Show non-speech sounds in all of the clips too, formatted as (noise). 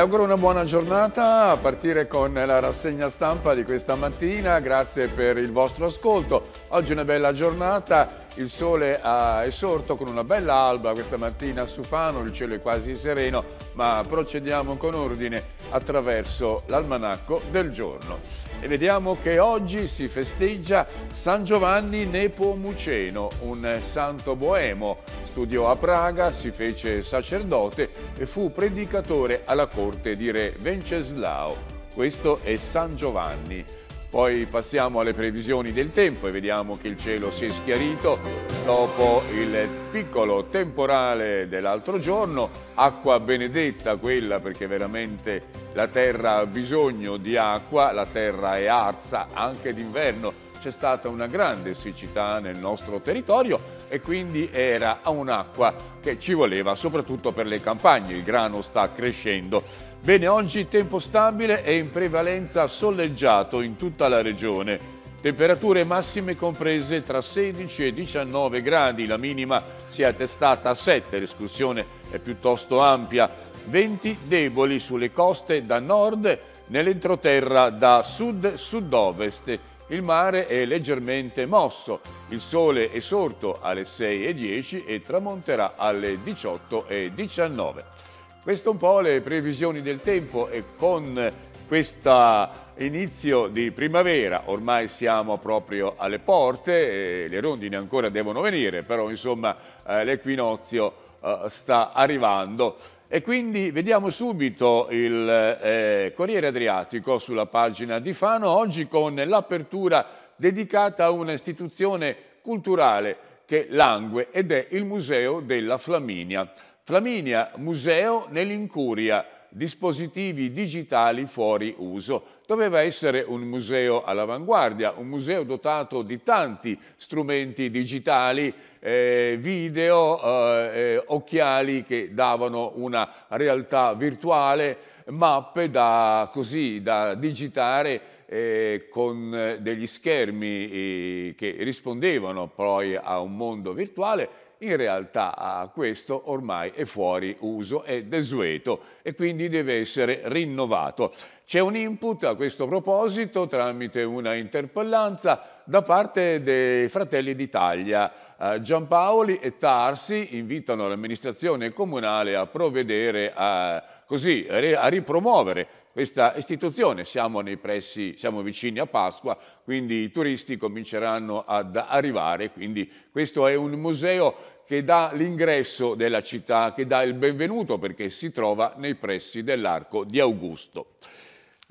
auguro una buona giornata a partire con la rassegna stampa di questa mattina. Grazie per il vostro ascolto. Oggi è una bella giornata, il sole ah, è sorto con una bella alba questa mattina a Sufano, il cielo è quasi sereno, ma procediamo con ordine attraverso l'almanacco del giorno e vediamo che oggi si festeggia San Giovanni Nepomuceno, un santo boemo. Studiò a Praga, si fece sacerdote e fu predicatore alla corte di re Venceslao. Questo è San Giovanni. Poi passiamo alle previsioni del tempo e vediamo che il cielo si è schiarito dopo il piccolo temporale dell'altro giorno, acqua benedetta quella perché veramente la terra ha bisogno di acqua, la terra è arsa anche d'inverno, c'è stata una grande siccità nel nostro territorio e quindi era un'acqua che ci voleva soprattutto per le campagne, il grano sta crescendo. Bene, oggi tempo stabile e in prevalenza soleggiato in tutta la regione Temperature massime comprese tra 16 e 19 gradi, la minima si è attestata a 7, l'escursione è piuttosto ampia, venti deboli sulle coste da nord, nell'entroterra da sud-sud-ovest. Il mare è leggermente mosso, il sole è sorto alle 6.10 e tramonterà alle 18.19. Queste un po' le previsioni del tempo e con questo inizio di primavera, ormai siamo proprio alle porte, le rondine ancora devono venire, però insomma eh, l'equinozio eh, sta arrivando. E quindi vediamo subito il eh, Corriere Adriatico sulla pagina di Fano, oggi con l'apertura dedicata a un'istituzione culturale che langue ed è il Museo della Flaminia. Flaminia, museo nell'Incuria, dispositivi digitali fuori uso. Doveva essere un museo all'avanguardia, un museo dotato di tanti strumenti digitali, eh, video, eh, eh occhiali che davano una realtà virtuale, mappe da, così, da digitare eh, con eh, degli schermi eh, che rispondevano poi a un mondo virtuale in realtà questo ormai è fuori uso, è desueto e quindi deve essere rinnovato. C'è un input a questo proposito tramite una interpellanza da parte dei Fratelli d'Italia. Eh, Giampaoli e Tarsi invitano l'amministrazione comunale a provvedere a, così, a ripromuovere questa istituzione. Siamo nei pressi, siamo vicini a Pasqua, quindi i turisti cominceranno ad arrivare, quindi questo è un museo che dà l'ingresso della città, che dà il benvenuto perché si trova nei pressi dell'Arco di Augusto.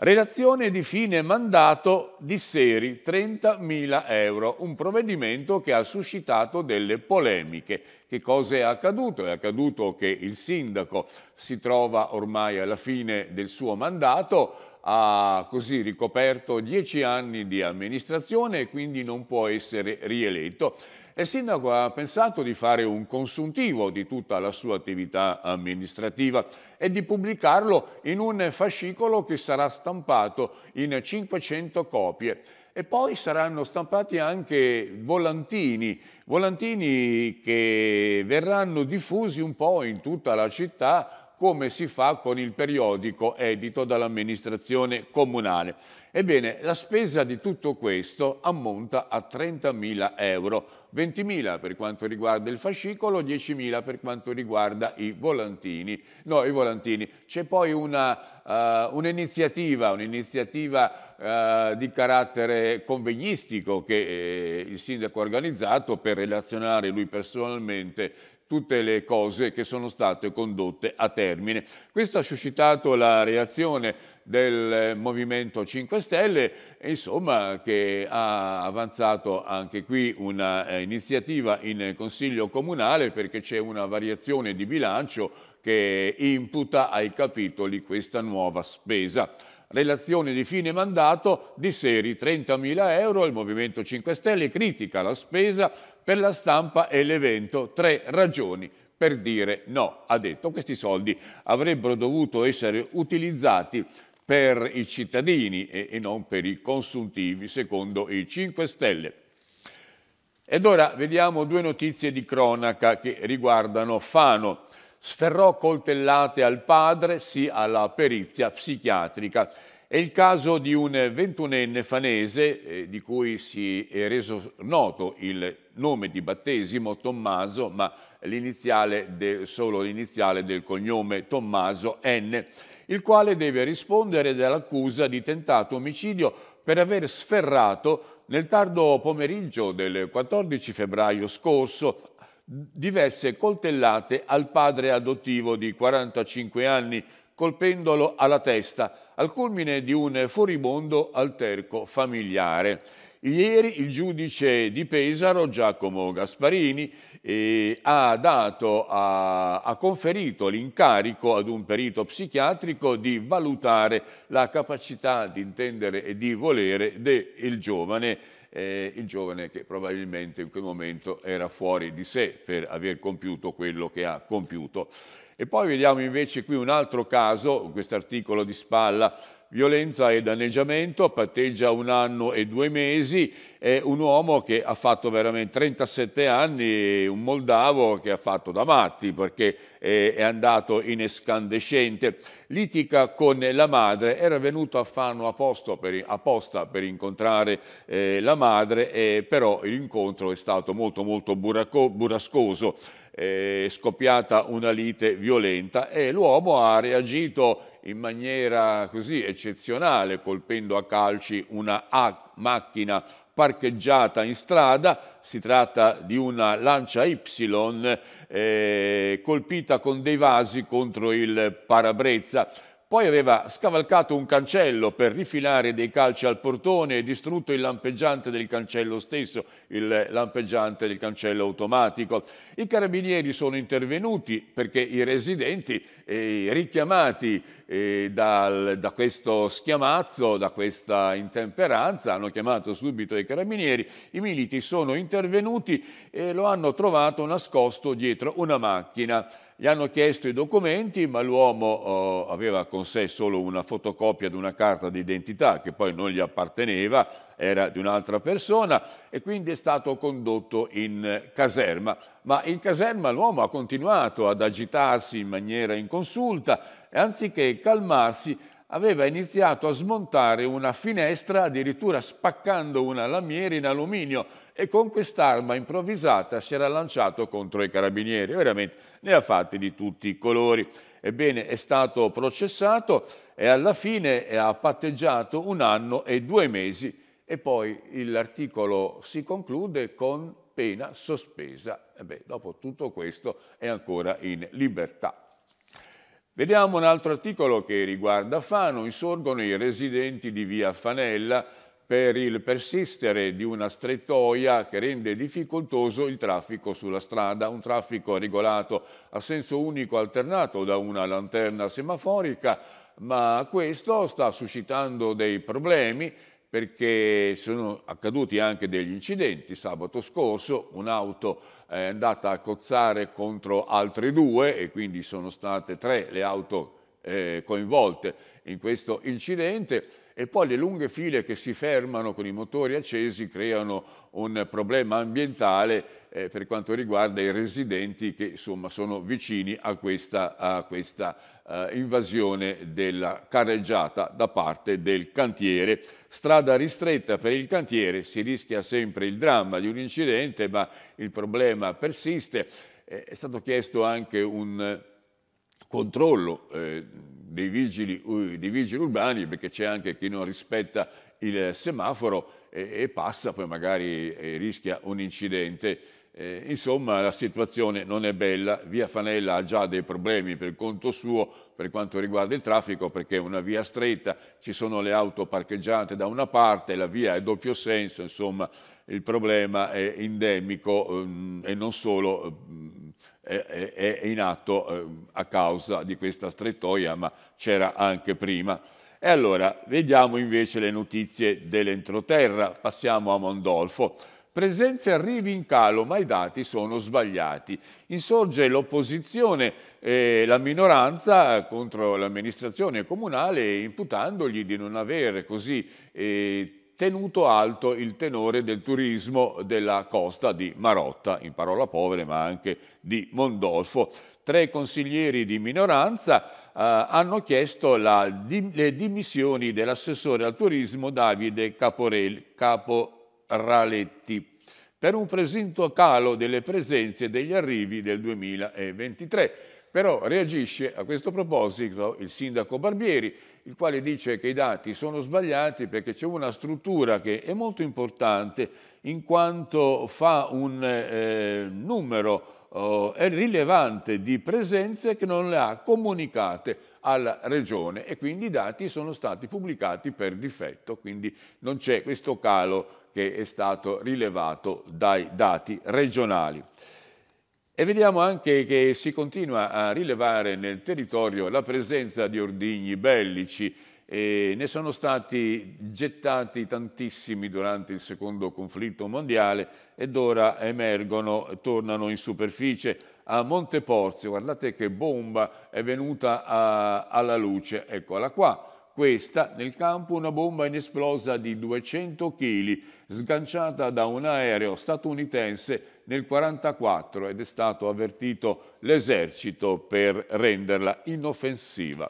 Relazione di fine mandato di Seri, 30.000 euro, un provvedimento che ha suscitato delle polemiche. Che cosa è accaduto? È accaduto che il sindaco si trova ormai alla fine del suo mandato, ha così ricoperto 10 anni di amministrazione e quindi non può essere rieletto il sindaco ha pensato di fare un consuntivo di tutta la sua attività amministrativa e di pubblicarlo in un fascicolo che sarà stampato in 500 copie e poi saranno stampati anche volantini, volantini che verranno diffusi un po' in tutta la città come si fa con il periodico edito dall'amministrazione comunale. Ebbene, la spesa di tutto questo ammonta a 30.000 euro, 20.000 per quanto riguarda il fascicolo, 10.000 per quanto riguarda i volantini. No, i volantini. C'è poi eh, un'iniziativa, uh, un un'iniziativa uh, di carattere convegnistico che eh, il sindaco ha organizzato per relazionare lui personalmente tutte le cose che sono state condotte a termine. Questo ha suscitato la reazione del Movimento 5 Stelle, insomma, che ha avanzato anche qui un'iniziativa eh, in Consiglio Comunale perché c'è una variazione di bilancio che imputa ai capitoli questa nuova spesa relazione di fine mandato di Seri, 30.000 euro, il Movimento 5 Stelle critica la spesa per la stampa e l'evento tre ragioni per dire no. Ha detto questi soldi avrebbero dovuto essere utilizzati per i cittadini e, e non per i consuntivi, secondo i 5 Stelle. Ed ora vediamo due notizie di cronaca che riguardano Fano. Sferrò coltellate al padre, sì alla perizia psichiatrica. È il caso di un ventunenne fanese eh, di cui si è reso noto il nome di battesimo Tommaso, ma l'iniziale de, solo l'iniziale del cognome Tommaso N, il quale deve rispondere dell'accusa di tentato omicidio per aver sferrato nel tardo pomeriggio del 14 febbraio scorso diverse coltellate al padre adottivo di 45 anni colpendolo alla testa, al culmine di un furibondo alterco familiare. Ieri il giudice di Pesaro, Giacomo Gasparini, eh, ha, dato, ha, ha conferito l'incarico ad un perito psichiatrico di valutare la capacità di intendere e di volere del giovane eh, il giovane che probabilmente in quel momento era fuori di sé per aver compiuto quello che ha compiuto. E poi vediamo invece qui un altro caso, questo articolo di spalla, violenza e danneggiamento, patteggia un anno e due mesi, è un uomo che ha fatto veramente 37 anni, un moldavo che ha fatto da matti perché eh, è andato in escandescente, litica con la madre, era venuto a Fanno apposta per incontrare eh, la madre, eh, però l'incontro è stato molto molto burascoso, eh, scoppiata una lite violenta e l'uomo ha reagito in maniera così eccezionale, colpendo a calci una macchina parcheggiata in strada, si tratta di una lancia Y eh, colpita con dei vasi contro il parabrezza. Poi aveva scavalcato un cancello per rifilare dei calci al portone e distrutto il lampeggiante del cancello stesso, il lampeggiante del cancello automatico. I carabinieri sono intervenuti perché i residenti, eh, richiamati eh, dal, da questo schiamazzo, da questa intemperanza, hanno chiamato subito i carabinieri. I militi sono intervenuti e lo hanno trovato nascosto dietro una macchina. Gli hanno chiesto i documenti, ma l'uomo eh, aveva con sé solo una fotocopia di una carta d'identità che poi non gli apparteneva, era di un'altra persona e quindi è stato condotto in caserma. Ma in caserma l'uomo ha continuato ad agitarsi in maniera inconsulta e anziché calmarsi aveva iniziato a smontare una finestra, addirittura spaccando una lamiera in alluminio e con quest'arma improvvisata si era lanciato contro i carabinieri. Veramente ne ha fatti di tutti i colori. Ebbene, è stato processato e alla fine ha patteggiato un anno e due mesi e poi l'articolo si conclude con pena sospesa. Beh, dopo tutto questo è ancora in libertà. Vediamo un altro articolo che riguarda Fano. Insorgono i residenti di via Fanella per il persistere di una strettoia che rende difficoltoso il traffico sulla strada, un traffico regolato a senso unico alternato da una lanterna semaforica, ma questo sta suscitando dei problemi perché sono accaduti anche degli incidenti. Sabato scorso un'auto è andata a cozzare contro altre due e quindi sono state tre le auto eh, coinvolte in questo incidente e poi le lunghe file che si fermano con i motori accesi creano un problema ambientale eh, per quanto riguarda i residenti che insomma, sono vicini a questa, a questa eh, invasione della carreggiata da parte del cantiere. Strada ristretta per il cantiere, si rischia sempre il dramma di un incidente ma il problema persiste. Eh, è stato chiesto anche un controllo eh, dei, vigili, dei, vigili, urbani, perché c'è anche chi non rispetta il semaforo e, e passa, poi magari eh, rischia un incidente. Eh, insomma, la situazione non è bella. Via Fanella ha già dei problemi per conto suo per quanto riguarda il traffico, perché è una via stretta, ci sono le auto parcheggiate da una parte, la via è doppio senso, insomma, il problema è endemico ehm, e non solo. Ehm, è in atto eh, a causa di questa strettoia, ma c'era anche prima. E allora vediamo invece le notizie dell'entroterra. Passiamo a Mondolfo. Presenze arrivi in calo, ma i dati sono sbagliati. Insorge l'opposizione e la minoranza contro l'amministrazione comunale imputandogli di non avere così eh, tenuto alto il tenore del turismo della costa di Marotta, in parola povere, ma anche di Mondolfo. Tre consiglieri di minoranza eh, hanno chiesto la, di, le dimissioni dell'assessore al turismo Davide Caporel, Caporaletti per un presunto calo delle presenze e degli arrivi del 2023. Però reagisce a questo proposito il sindaco Barbieri, il quale dice che i dati sono sbagliati perché c'è una struttura che è molto importante in quanto fa un eh, numero Oh, rilevante di presenze che non le ha comunicate alla Regione e quindi i dati sono stati pubblicati per difetto, quindi non c'è questo calo che è stato rilevato dai dati regionali. E vediamo anche che si continua a rilevare nel territorio la presenza di ordigni bellici. E ne sono stati gettati tantissimi durante il secondo conflitto mondiale ed ora emergono, tornano in superficie. A Monteporzio, guardate che bomba è venuta a, alla luce, eccola qua. Questa nel campo una bomba inesplosa di 200 kg sganciata da un aereo statunitense nel 1944 ed è stato avvertito l'esercito per renderla inoffensiva.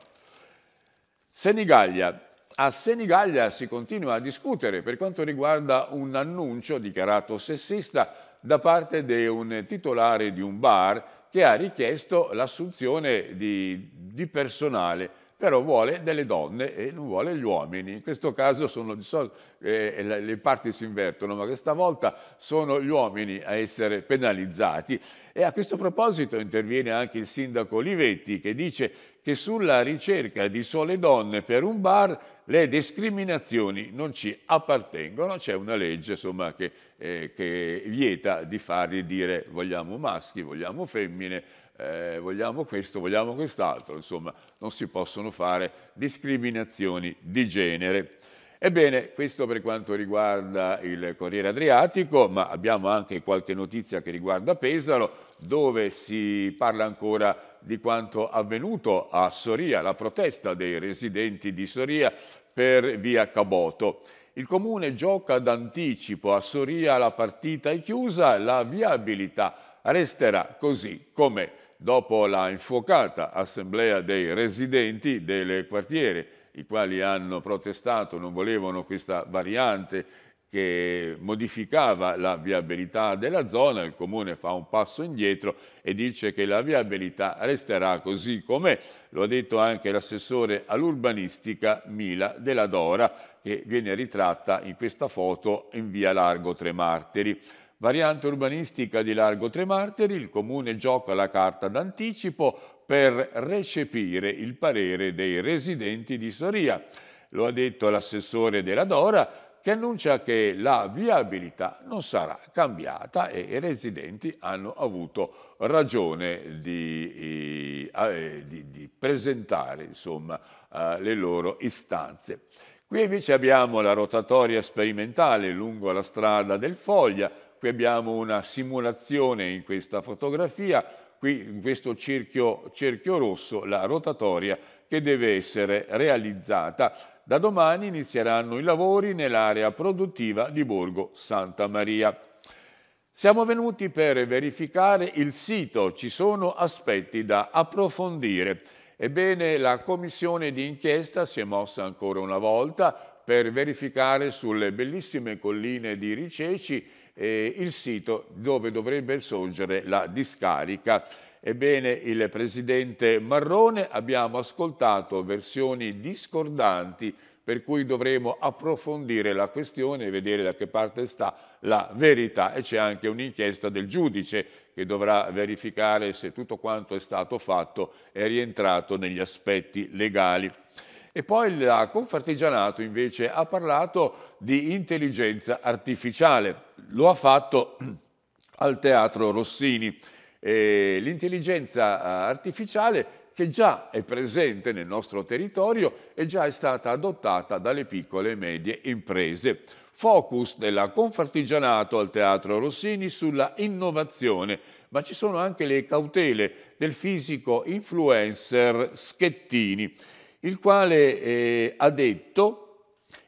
Senigallia. A Senigallia si continua a discutere per quanto riguarda un annuncio dichiarato sessista da parte di un titolare di un bar che ha richiesto l'assunzione di, di personale però vuole delle donne e non vuole gli uomini. In questo caso sono di solito eh, eh le parti si invertono, ma questa volta sono gli uomini a essere penalizzati. E a questo proposito interviene anche il sindaco Olivetti che dice che sulla ricerca di sole donne per un bar le discriminazioni non ci appartengono, c'è una legge insomma, che, eh, che vieta di fargli dire vogliamo maschi, vogliamo femmine, eh, vogliamo questo, vogliamo quest'altro, insomma non si possono fare discriminazioni di genere. Ebbene, questo per quanto riguarda il Corriere Adriatico, ma abbiamo anche qualche notizia che riguarda Pesaro, dove si parla ancora di quanto avvenuto a Soria, la protesta dei residenti di Soria per via Caboto. Il comune gioca d'anticipo a Soria la partita è chiusa, la viabilità è resterà così come dopo la infuocata assemblea dei residenti del quartiere, i quali hanno protestato, non volevano questa variante che modificava la viabilità della zona, il comune fa un passo indietro e dice che la viabilità resterà così com'è. Lo ha detto anche l'assessore all'urbanistica Mila della Dora, che viene ritratta in questa foto in via Largo Tre Martiri. Variante urbanistica di Largo Tremarteri, il Comune gioca la carta d'anticipo per recepire il parere dei residenti di Soria. Lo ha detto l'assessore della Dora, che annuncia che la viabilità non sarà cambiata e i residenti hanno avuto ragione di, eh, eh, di, di presentare insomma, eh, le loro istanze. Qui invece abbiamo la rotatoria sperimentale lungo la strada del Foglia, qui abbiamo una simulazione in questa fotografia, qui in questo cerchio, cerchio rosso la rotatoria che deve essere realizzata. Da domani inizieranno i lavori nell'area produttiva di Borgo Santa Maria. Siamo venuti per verificare il sito, ci sono aspetti da approfondire. Ebbene, la commissione di inchiesta si è mossa ancora una volta per verificare sulle bellissime colline di Riceci eh, il sito dove dovrebbe sorgere la discarica. Ebbene, il presidente Marrone abbiamo ascoltato versioni discordanti per cui dovremo approfondire la questione e vedere da che parte sta la verità e c'è anche un'inchiesta del giudice che dovrà verificare se tutto quanto è stato fatto è rientrato negli aspetti legali. E poi la Confartigianato invece ha parlato di intelligenza artificiale, lo ha fatto (clears throat) al Teatro Rossini. l'intelligenza eh, artificiale che già è presente nel nostro territorio e già è stata adottata dalle piccole e medie imprese. Focus della Confartigianato al Teatro Rossini sulla innovazione, ma ci sono anche le cautele del fisico influencer Schettini il quale eh, ha detto,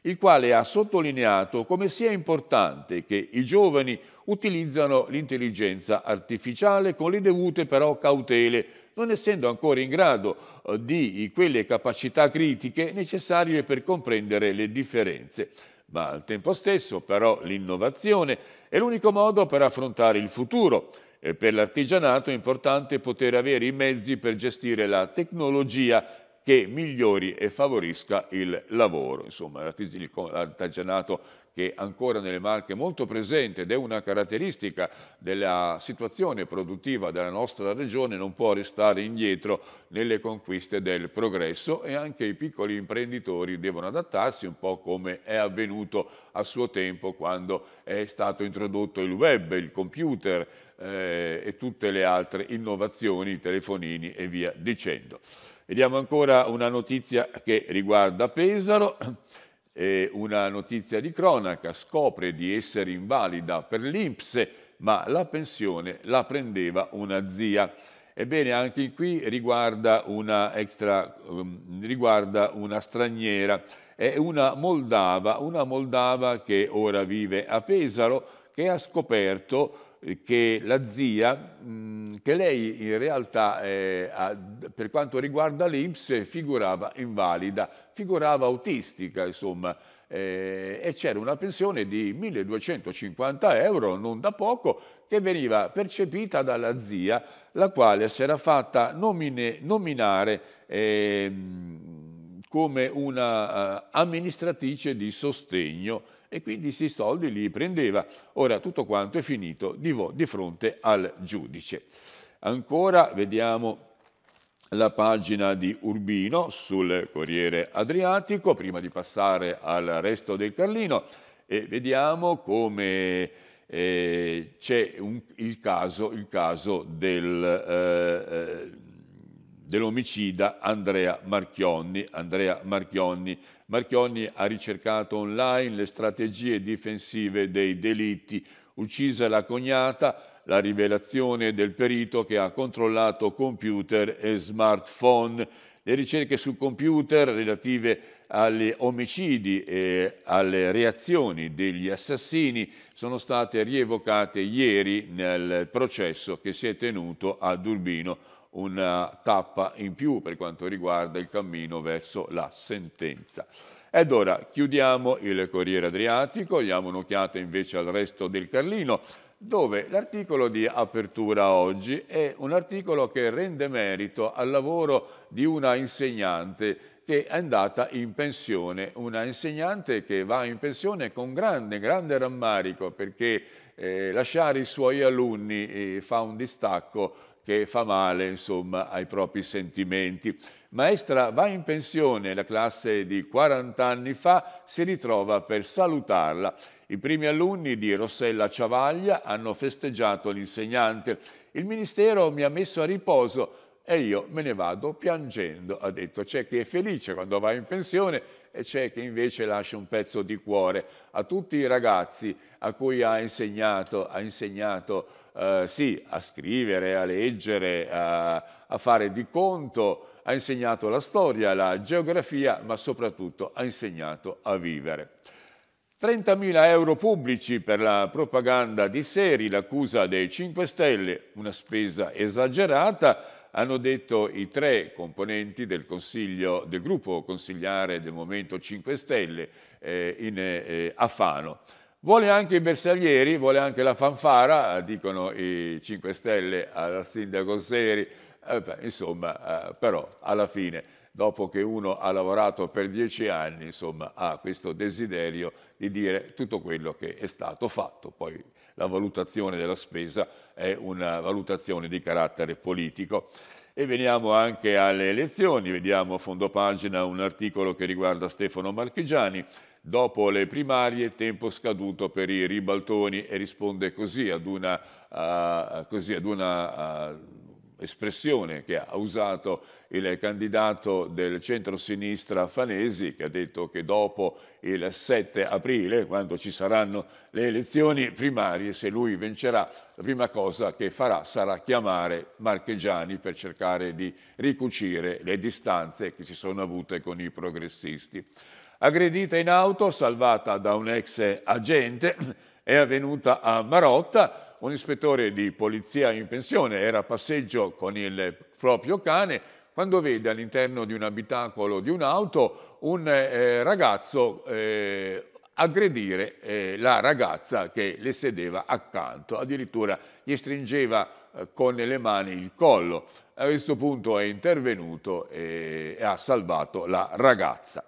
il quale ha sottolineato come sia importante che i giovani utilizzano l'intelligenza artificiale con le dovute però cautele, non essendo ancora in grado eh, di quelle capacità critiche necessarie per comprendere le differenze. Ma al tempo stesso però l'innovazione è l'unico modo per affrontare il futuro e per l'artigianato è importante poter avere i mezzi per gestire la tecnologia che migliori e favorisca il lavoro. Insomma, l'artigianato che ancora nelle Marche è molto presente ed è una caratteristica della situazione produttiva della nostra regione, non può restare indietro nelle conquiste del progresso e anche i piccoli imprenditori devono adattarsi un po' come è avvenuto a suo tempo quando è stato introdotto il web, il computer eh, e tutte le altre innovazioni, i telefonini e via dicendo. Vediamo ancora una notizia che riguarda Pesaro. E una notizia di cronaca scopre di essere invalida per l'Inps, ma la pensione la prendeva una zia. Ebbene, anche qui riguarda una, extra, um, riguarda una straniera, è una moldava, una moldava che ora vive a Pesaro, che ha scoperto che la zia, mm, che lei in realtà eh, per quanto riguarda l'Inps figurava invalida, figurava autistica insomma, eh, e c'era una pensione di 1250 euro, non da poco, che veniva percepita dalla zia, la quale si era fatta nomine, nominare eh, come una uh, amministratrice di sostegno e quindi questi soldi li prendeva. Ora tutto quanto è finito di, di fronte al giudice. Ancora vediamo la pagina di Urbino sul Corriere Adriatico, prima di passare al resto del Carlino, e vediamo come eh, c'è il, il, caso, del... Eh, eh dell'omicida Andrea Marchionni. Andrea Marchionni. Marchionni ha ricercato online le strategie difensive dei delitti. Uccisa la cognata, la rivelazione del perito che ha controllato computer e smartphone. Le ricerche su computer relative agli omicidi e alle reazioni degli assassini sono state rievocate ieri nel processo che si è tenuto a Durbino una eh, tappa in più per quanto riguarda il cammino verso la sentenza. Ed ora chiudiamo il Corriere Adriatico, diamo un'occhiata invece al resto del Carlino, dove l'articolo di apertura oggi è un articolo che rende merito al lavoro di una insegnante che è andata in pensione, una insegnante che va in pensione con grande, grande rammarico perché eh, lasciare i suoi alunni eh, fa un distacco che fa male insomma, ai propri sentimenti. Maestra va in pensione, la classe di 40 anni fa si ritrova per salutarla. I primi alunni di Rossella Ciavaglia hanno festeggiato l'insegnante. Il ministero mi ha messo a riposo e io me ne vado piangendo, ha detto. C'è chi è felice quando va in pensione e c'è chi invece lascia un pezzo di cuore. A tutti i ragazzi a cui ha insegnato, ha insegnato eh, sì, a scrivere, a leggere, a, a fare di conto, ha insegnato la storia, la geografia, ma soprattutto ha insegnato a vivere. 30.000 euro pubblici per la propaganda di Seri, l'accusa dei 5 Stelle, una spesa esagerata, hanno detto i tre componenti del, del gruppo consigliare del Movimento 5 Stelle eh, in, eh, a Fano. Vuole anche i bersaglieri, vuole anche la fanfara, dicono i 5 Stelle al sindaco Seri, eh, insomma, eh, però alla fine, dopo che uno ha lavorato per dieci anni, insomma, ha questo desiderio di dire tutto quello che è stato fatto. Poi la valutazione della spesa è una valutazione di carattere politico. E veniamo anche alle elezioni, vediamo a fondo pagina un articolo che riguarda Stefano Marchigiani, Dopo le primarie, tempo scaduto per i ribaltoni e risponde così ad una, uh, così ad una uh, espressione che ha usato il candidato del centro-sinistra Fanesi che ha detto che dopo il 7 aprile, quando ci saranno le elezioni primarie, se lui vincerà, la prima cosa che farà sarà chiamare Marchegiani per cercare di ricucire le distanze che si sono avute con i progressisti aggredita in auto, salvata da un ex agente, (clears throat) è avvenuta a Marotta, un ispettore di polizia in pensione era a passeggio con il proprio cane quando vede all'interno di un abitacolo di un'auto un eh, ragazzo eh, aggredire eh, la ragazza che le sedeva accanto, addirittura gli stringeva eh, con le mani il collo. A questo punto è intervenuto eh, e ha salvato la ragazza.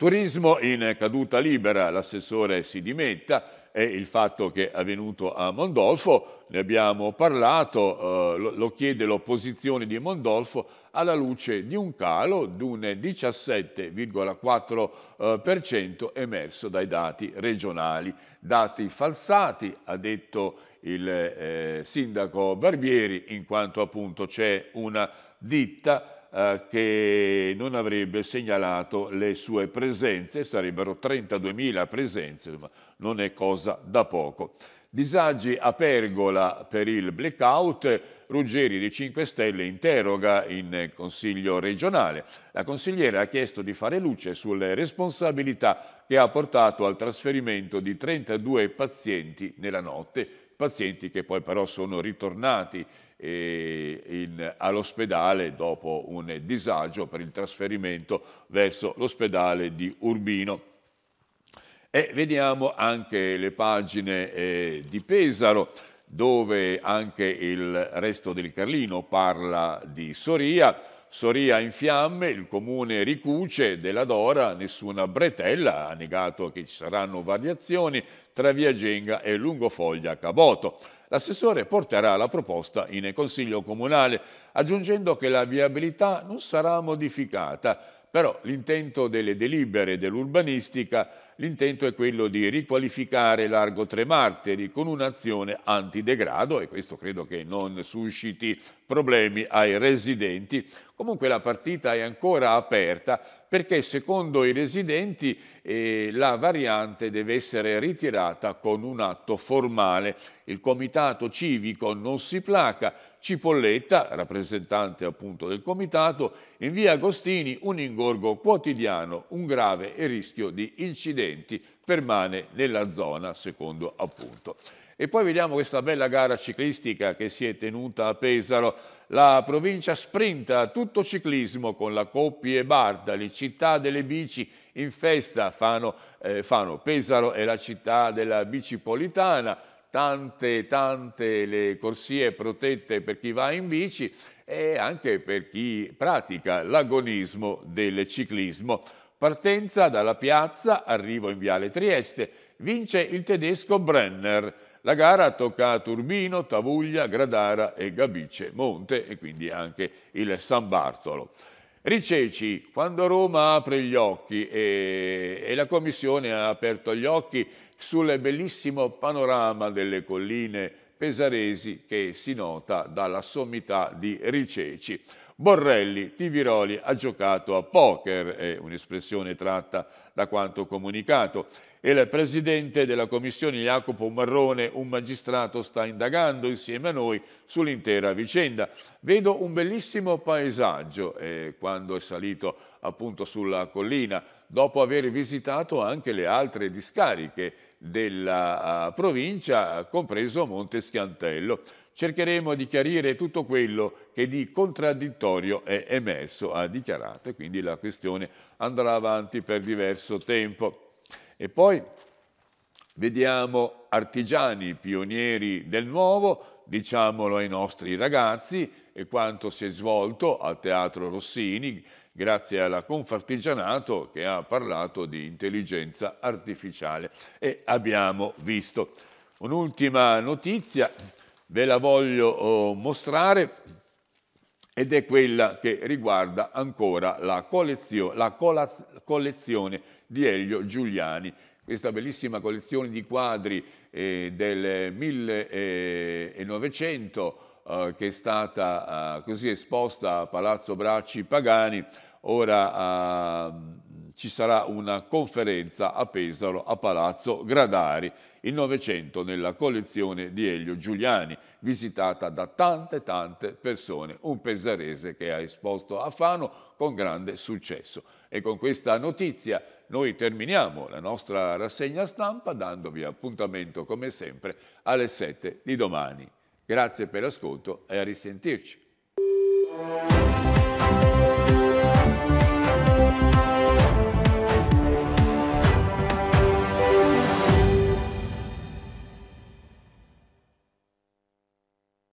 Turismo in caduta libera, l'assessore si dimetta e il fatto che è avvenuto a Mondolfo, ne abbiamo parlato, eh, lo, chiede l'opposizione di Mondolfo alla luce di un calo di un 17,4% eh, emerso dai dati regionali. Dati falsati, ha detto il eh, sindaco Barbieri, in quanto appunto c'è una ditta eh, che non avrebbe segnalato le sue presenze, sarebbero 32.000 presenze, insomma, non è cosa da poco. Disagi a Pergola per il blackout, Ruggeri di 5 Stelle interroga in Consiglio regionale. La consigliera ha chiesto di fare luce sulle responsabilità che ha portato al trasferimento di 32 pazienti nella notte pazienti che poi però sono ritornati eh, in, all'ospedale dopo un disagio per il trasferimento verso l'ospedale di Urbino. E vediamo anche le pagine eh, di Pesaro, dove anche il resto del Carlino parla di Soria, Soria in fiamme, il comune ricuce della Dora, nessuna bretella, ha negato che ci saranno variazioni tra Via Genga e Lungofoglia Caboto. L'assessore porterà la proposta in consiglio comunale, aggiungendo che la viabilità non sarà modificata, però l'intento delle delibere dell'urbanistica, l'intento è quello di riqualificare Largo Tre Marteri con un'azione antidegrado e questo credo che non susciti problemi ai residenti. Comunque la partita è ancora aperta perché secondo i residenti eh, la variante deve essere ritirata con un atto formale. Il comitato civico non si placa, Cipolletta, rappresentante appunto del comitato, in via Agostini un ingorgo quotidiano, un grave rischio di incidenti permane nella zona, secondo appunto. E poi vediamo questa bella gara ciclistica che si è tenuta a Pesaro. La provincia sprinta tutto ciclismo con la e Bardali, città delle bici in festa. Fano, eh, Fano, Pesaro è la città della bicipolitana tante tante le corsie protette per chi va in bici e anche per chi pratica l'agonismo del ciclismo. Partenza dalla piazza, arrivo in Viale Trieste, vince il tedesco Brenner. La gara tocca a Turbino, Tavuglia, Gradara e Gabice Monte e quindi anche il San Bartolo. Riceci, quando Roma apre gli occhi e, e, la Commissione ha aperto gli occhi sul bellissimo panorama delle colline pesaresi che si nota dalla sommità di Riceci. Borrelli Tiviroli ha giocato a poker, è un'espressione tratta da quanto comunicato. Il presidente della commissione Jacopo Marrone, un magistrato, sta indagando insieme a noi sull'intera vicenda. Vedo un bellissimo paesaggio eh, quando è salito appunto sulla collina dopo aver visitato anche le altre discariche della ah, provincia, compreso Monte Schiantello. Cercheremo di chiarire tutto quello che di contraddittorio è emerso, ha dichiarato, e quindi la questione andrà avanti per diverso tempo. E poi Vediamo artigiani, pionieri del nuovo, diciamolo ai nostri ragazzi e quanto si è svolto al Teatro Rossini grazie alla Confartigianato che ha parlato di intelligenza artificiale e abbiamo visto. Un'ultima notizia ve la voglio oh, mostrare ed è quella che riguarda ancora la, collezio la collazione di Elio Giuliani questa bellissima collezione di quadri eh, del 1900 eh, che è stata eh, così esposta a Palazzo Bracci Pagani, ora ehm, ci sarà una conferenza a Pesaro, a Palazzo Gradari, il Novecento nella collezione di Elio Giuliani, visitata da tante tante persone, un pesarese che ha esposto a Fano con grande successo. E con questa notizia noi terminiamo la nostra rassegna stampa dandovi appuntamento come sempre alle 7 di domani. Grazie per l'ascolto e a risentirci.